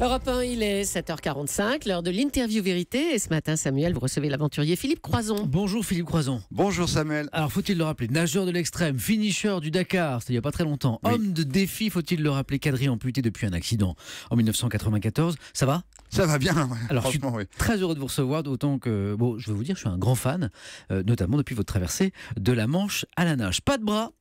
Europe 1, il est 7h45, l'heure de l'interview vérité. Et ce matin, Samuel, vous recevez l'aventurier Philippe Croison. Bonjour Philippe Croison. Bonjour Samuel. Alors, faut-il le rappeler, nageur de l'extrême, finisher du Dakar, c'est il n'y a pas très longtemps. Homme de défi, faut-il le rappeler, quadrille amputé depuis un accident en 1994. Ça va ça va bien. Alors, Franchement, je suis oui. très heureux de vous recevoir, d'autant que, bon, je veux vous dire, je suis un grand fan, euh, notamment depuis votre traversée de la Manche à la nage. Pas de bras,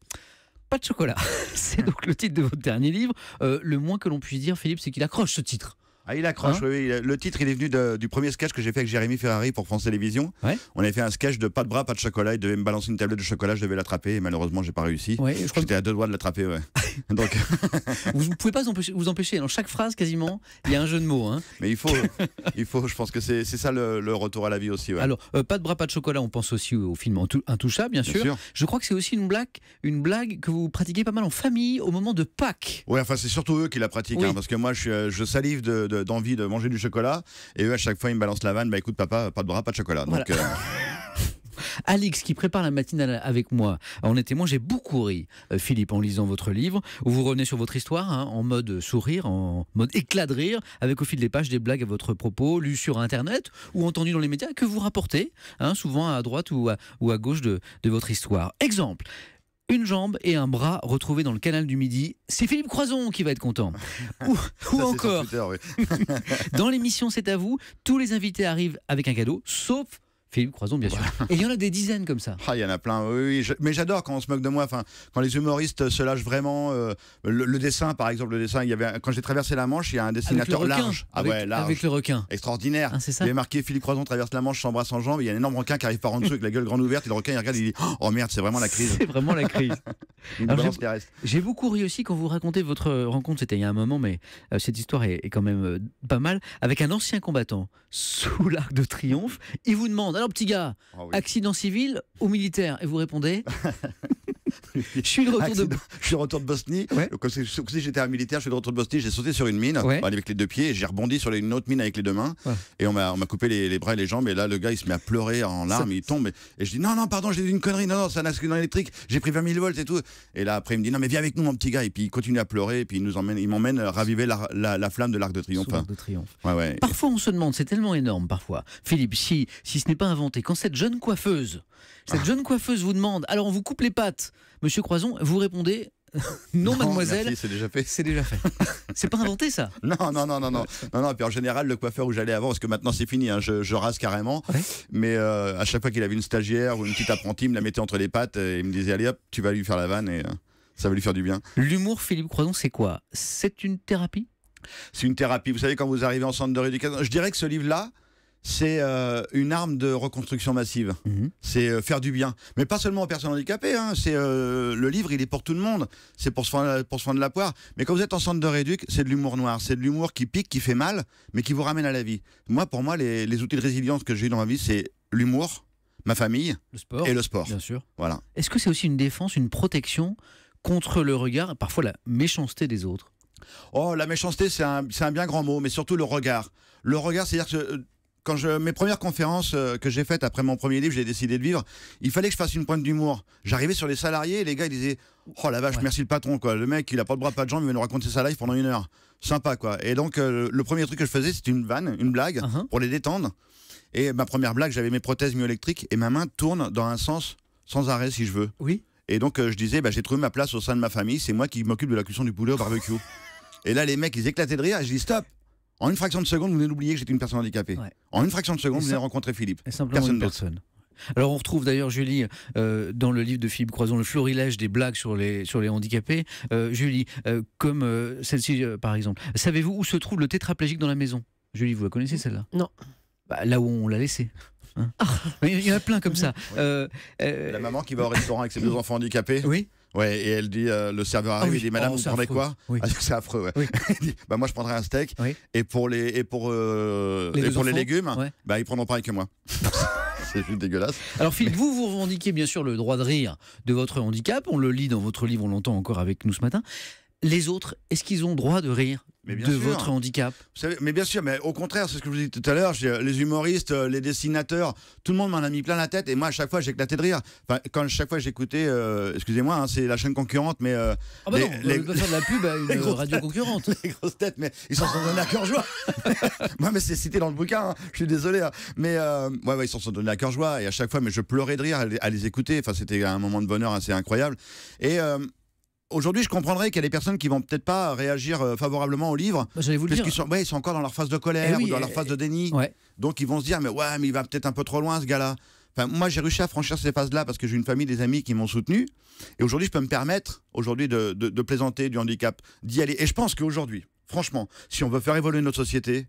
pas de chocolat. c'est hum. donc le titre de votre dernier livre. Euh, le moins que l'on puisse dire, Philippe, c'est qu'il accroche ce titre. Ah, il accroche, hein Le titre, il est venu du premier sketch que j'ai fait avec Jérémy Ferrari pour France Télévisions. On avait fait un sketch de pas de bras, pas de chocolat. Il devait me balancer une tablette de chocolat, je devais l'attraper et malheureusement, j'ai pas réussi. J'étais à deux doigts de l'attraper, Donc... vous ne pouvez pas vous empêcher. Dans chaque phrase, quasiment, il y a un jeu de mots. Hein. Mais il faut, il faut, je pense que c'est ça le, retour à la vie aussi. Alors, euh, pas de bras, pas de chocolat, on pense aussi au film Intouchable, bien, bien sûr. Je crois que c'est aussi une blague, une blague que vous pratiquez pas mal en famille au moment de Pâques. Ouais, enfin, c'est surtout eux qui la pratiquent, hein, parce que moi, je, euh, salive de d'envie de manger du chocolat. Et eux, à chaque fois, ils me balancent la vanne bah écoute, papa, pas de bras, pas de chocolat. Donc, euh, Alex qui prépare la matinale avec moi. en est témoin, j'ai beaucoup ri, euh, Philippe, en lisant votre livre, où vous revenez sur votre histoire hein, en mode sourire, en mode éclat de rire, avec au fil des pages des blagues à votre propos, lues sur Internet ou entendues dans les médias, que vous rapportez, hein, souvent à droite ou à, ou à gauche de, de votre histoire. Exemple, une jambe et un bras retrouvés dans le canal du Midi. C'est Philippe Croison qui va être content. ou, encore, dans l'émission C'est à vous, tous les invités arrivent avec un cadeau, sauf Philippe Croison, bien sûr. Et il y en a des dizaines comme ça. Ah, il y en a plein, oui. mais j'adore quand on se moque de moi, enfin, quand les humoristes se lâchent vraiment. Euh, le, dessin, par exemple, le dessin, il y avait, quand j'ai traversé la Manche, il y a un dessinateur large. Ah avec, ouais, Avec le requin. Extraordinaire. Ah, c'est ça. Il avait marqué Philippe Croison traverse la Manche s'embrasse en jambe. jambes. Il y a un énorme requin qui arrive par en dessous avec la gueule grande ouverte. Et le requin, il regarde, il dit Oh, oh merde, c'est vraiment la crise. C'est vraiment la crise. j'ai beaucoup ri aussi quand vous racontez votre rencontre, c'était il y a un moment, mais euh, cette histoire est, quand même euh, pas mal, avec un ancien combattant sous l'arc de triomphe. Il vous demande alors, petit gars, ah accident civil ou militaire Et vous répondez Je suis de retour de, je suis retour de Bosnie. Ouais. si j'étais un militaire, je suis de retour de Bosnie, j'ai sauté sur une mine avec les deux pieds, j'ai rebondi sur une autre mine avec les deux mains, et on m'a coupé les, bras et les jambes, et là le gars il se met à pleurer en larmes, il tombe, et, je dis non, non, pardon, j'ai dit une connerie, non, non, ça n'a qu'une électrique, j'ai pris 20 000 volts et tout. Et là après il me dit non, mais viens avec nous mon petit gars, et puis il continue à pleurer, et puis il nous emmène, il m'emmène raviver la, flamme de l'Arc de Triomphe. Hein. Parfois on se demande, c'est tellement énorme parfois, Philippe, si, si ce n'est pas inventé, quand cette jeune coiffeuse, cette ah. jeune coiffeuse vous demande, alors on vous coupe les pattes, Monsieur Croison, vous répondez non, mademoiselle. C'est déjà fait. C'est déjà fait. c'est pas inventé ça. Non, non, non, non, non, non, Et puis en général, le coiffeur où j'allais avant, parce que maintenant c'est fini, hein, je, rase carrément. Mais euh, à chaque fois qu'il avait une stagiaire ou une petite apprentie, il me la mettait entre les pattes et il me disait allez hop, tu vas lui faire la vanne et euh, ça va lui faire du bien. L'humour, Philippe Croison, c'est quoi C'est une thérapie. C'est une thérapie. Vous savez quand vous arrivez en centre de rééducation, je dirais que ce livre-là c'est euh, une arme de reconstruction massive. Mhm. C'est euh, faire du bien. Mais pas seulement aux personnes handicapées. Hein. c'est, euh, le livre, il est pour tout le monde. C'est pour se de la poire. Mais quand vous êtes en centre de réduc, c'est de l'humour noir. C'est de l'humour qui pique, qui fait mal, mais qui vous ramène à la vie. Moi, pour moi, les, outils de résilience que j'ai eu dans ma vie, c'est l'humour, ma famille le sport, et le sport. Bien sûr. Voilà. Est-ce que c'est aussi une défense, une protection contre le regard, parfois la méchanceté des autres Oh, la méchanceté, c'est un, c'est un bien grand mot, mais surtout le regard. Le regard, c'est-à-dire que quand mes premières conférences euh, que j'ai faites après mon premier livre, j'ai décidé de vivre, il fallait que je fasse une pointe d'humour. J'arrivais sur les salariés et les gars, ils disaient Oh la vache, merci le patron, quoi. Le mec, il a pas de bras, pas de jambes, il va nous raconter sa life pendant une heure. Sympa, quoi. Et donc, euh, le premier truc que je faisais, c'était une vanne, une blague, uh-huh. pour les détendre. Et ma première blague, j'avais mes prothèses myoélectriques et ma main tourne dans un sens sans arrêt, si je veux. Oui. Et donc, euh, je disais bah, J'ai trouvé ma place au sein de ma famille, c'est moi qui m'occupe de la cuisson du poulet au barbecue. et là, les mecs, ils éclataient de rire. je dis Stop en une fraction de seconde, vous venez oublié que j'étais une personne handicapée. En une fraction de seconde, vous venez rencontrer Philippe. simplement personne une personne. Alors on retrouve d'ailleurs Julie euh, dans le livre de Philippe Croison, le florilège des blagues sur les, sur les handicapés. Euh, Julie, euh, comme celle-ci par exemple, savez-vous où se trouve le tétraplégique dans la maison Julie, vous la connaissez celle-là Non. Bah, là où on l'a laissé. Hein. Ah. Il y en a plein comme ça. la maman qui va au restaurant avec ses deux enfants handicapés. Oui. Ouais, et elle dit euh, le serveur ah arrive, il dit Madame, oh, vous prenez quoi ah, C'est affreux, Oui. Bah, moi, je prendrai un steak. Et pour les, et pour, euh, les, pour les légumes, bah, ils prendront pareil que moi. c'est juste dégueulasse. Alors Philippe, vous vous revendiquez bien sûr le droit de rire de votre handicap, on le lit dans votre livre, on l'entend encore avec nous ce matin les autres, est-ce qu'ils ont droit de rire de votre handicap Mais bien sûr, mais au contraire, c'est ce que je vous dis tout à l'heure, euh, les humoristes, euh, les dessinateurs, tout le monde m'en a mis plein la tête, et moi, à chaque fois, j'ai éclaté de rire. Enfin, quand chaque fois j'écoutais, euh, excusez-moi, hein, c'est la chaîne concurrente, mais... ah bah les, non, de la pub à une radio concurrente. les grosses têtes, mais ils s'en sont donnés à cœur joie. moi, mais c'est cité dans le bouquin, hein, je suis désolé. Hein. Mais ouais, ils s'en sont donnés à cœur joie, et à chaque fois, mais je pleurais de rire à les, écouter. Enfin, c'était un moment de bonheur assez incroyable. Et Aujourd'hui, je comprendrais qu'il y a des personnes qui vont peut-être pas réagir euh, favorablement au livre. Bah, j'allais vous dire. Ils sont, encore dans leur phase de colère eh ou dans leur eh, phase de déni. Eh, Donc ils vont se dire mais ouais, mais il va peut-être un peu trop loin ce gars-là. Enfin, moi, j'ai réussi à franchir ces phases-là parce que j'ai une famille, des amis qui m'ont soutenu. Et aujourd'hui, je peux me permettre aujourd'hui de plaisanter du handicap, d'y aller. Et je pense qu'aujourd'hui, franchement, si on veut faire évoluer notre société,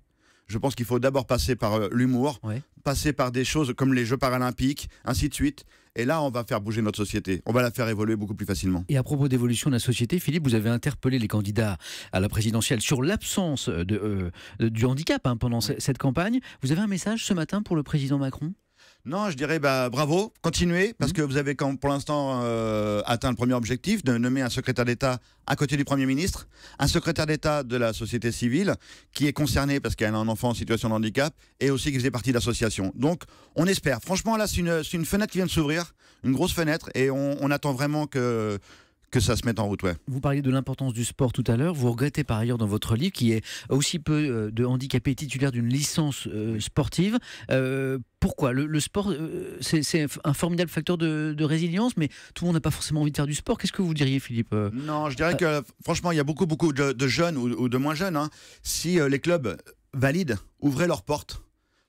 je pense qu'il faut d'abord passer par euh, l'humour, passer par des choses comme les Jeux paralympiques, ainsi de suite. Et là, on va faire bouger notre société. On va la faire évoluer beaucoup plus facilement. Et à propos d'évolution de la société, Philippe, vous avez interpellé les candidats à la présidentielle sur l'absence euh, du handicap hein, pendant cette campagne. Vous avez un message ce matin pour le président Macron non, je dirais bah, bravo, continuez, parce mmh. que vous avez pour l'instant euh, atteint le premier objectif de nommer un secrétaire d'État à côté du Premier ministre, un secrétaire d'État de la société civile qui est concerné parce qu'elle a un enfant en situation de handicap et aussi qui faisait partie de l'association. Donc on espère. Franchement, là, c'est une, fenêtre qui vient de s'ouvrir, une grosse fenêtre, et on, attend vraiment que ça se mette en route. Vous parliez de l'importance du sport tout à l'heure. Vous regrettez par ailleurs dans votre livre qui est aussi peu euh, de handicapés titulaires d'une licence euh, sportive pourquoi le, sport, euh, c'est un formidable facteur de, résilience, mais tout le monde n'a pas forcément envie de faire du sport. Qu'est-ce que vous diriez, Philippe euh Non, je dirais ah. que franchement, il y a beaucoup, beaucoup de, jeunes ou, de moins jeunes. Hein. si euh, les clubs valides ouvraient leurs portes,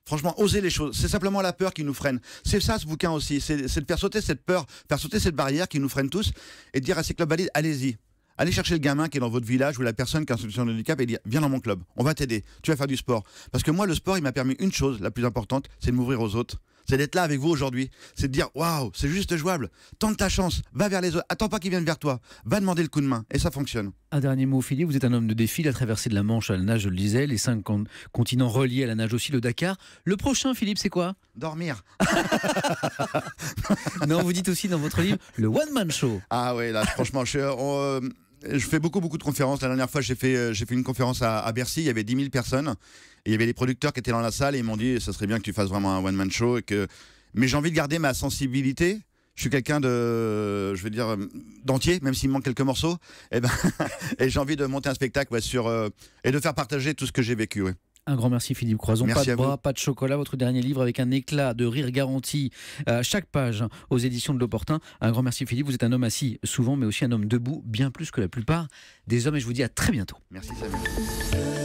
Franchement, oser les choses. C'est simplement la peur qui nous freine. C'est ça ce bouquin aussi. C'est de faire sauter cette peur, faire sauter cette barrière qui nous freine tous et dire à ces clubs valides, allez-y. Allez chercher le gamin qui est dans votre village ou la personne qui a une solution de handicap et dire viens dans mon club, on va t'aider, tu vas faire du sport. Parce que moi, le sport, il m'a permis une chose, la plus importante, c'est de m'ouvrir aux autres c'est d'être là avec vous aujourd'hui. C'est de dire waouh, c'est juste jouable. Tente ta chance, va vers les autres, attends pas qu'ils viennent vers toi, va demander le coup de main et ça fonctionne. Un dernier mot, Philippe, vous êtes un homme de défi, la traversée de la Manche à la nage, je le disais, les cinq continents reliés à la nage aussi, le Dakar. Le prochain, Philippe, c'est quoi Dormir. non, vous dites aussi dans votre livre le One Man Show. Ah ouais là, franchement, je suis. Euh, je fais beaucoup, beaucoup de conférences. La dernière fois, j'ai fait, euh, j'ai fait une conférence à, Bercy. Il y avait 10 000 personnes. il y avait les producteurs qui étaient dans la salle et ils m'ont dit ça serait bien que tu fasses vraiment un one-man show. Mais j'ai envie de garder ma sensibilité. Je suis quelqu'un de, je veux dire, euh, d'entier, même s'il manque quelques morceaux. Eh ben, et, ben j'ai envie de monter un spectacle sur, euh, et de faire partager tout ce que j'ai vécu. Un grand merci Philippe Croison. pas de bras, pas de chocolat, votre dernier livre avec un éclat de rire garanti à euh, chaque page aux éditions de l'Opportun. Un grand merci Philippe, vous êtes un homme assis souvent mais aussi un homme debout, bien plus que la plupart des hommes et je vous dis à très bientôt. Merci Samuel.